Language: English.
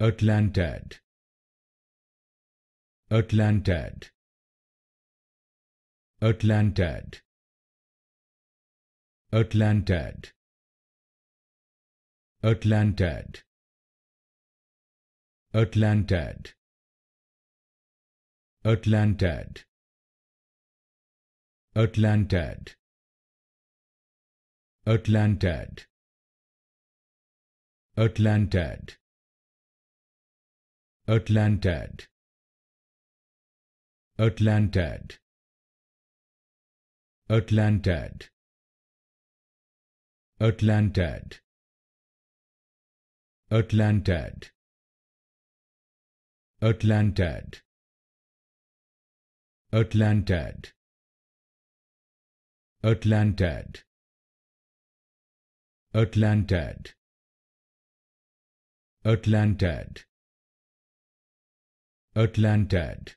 Atlantad Atlantad Atlantad Atlantad Atlantad Atlantad Atlantad Atlantad Atlantad Atlantad Atlantad Atlantad Atlantad Atlantad Atlantad Atlantad Atlantad Atlantad Atlantad Atlantad Atlantad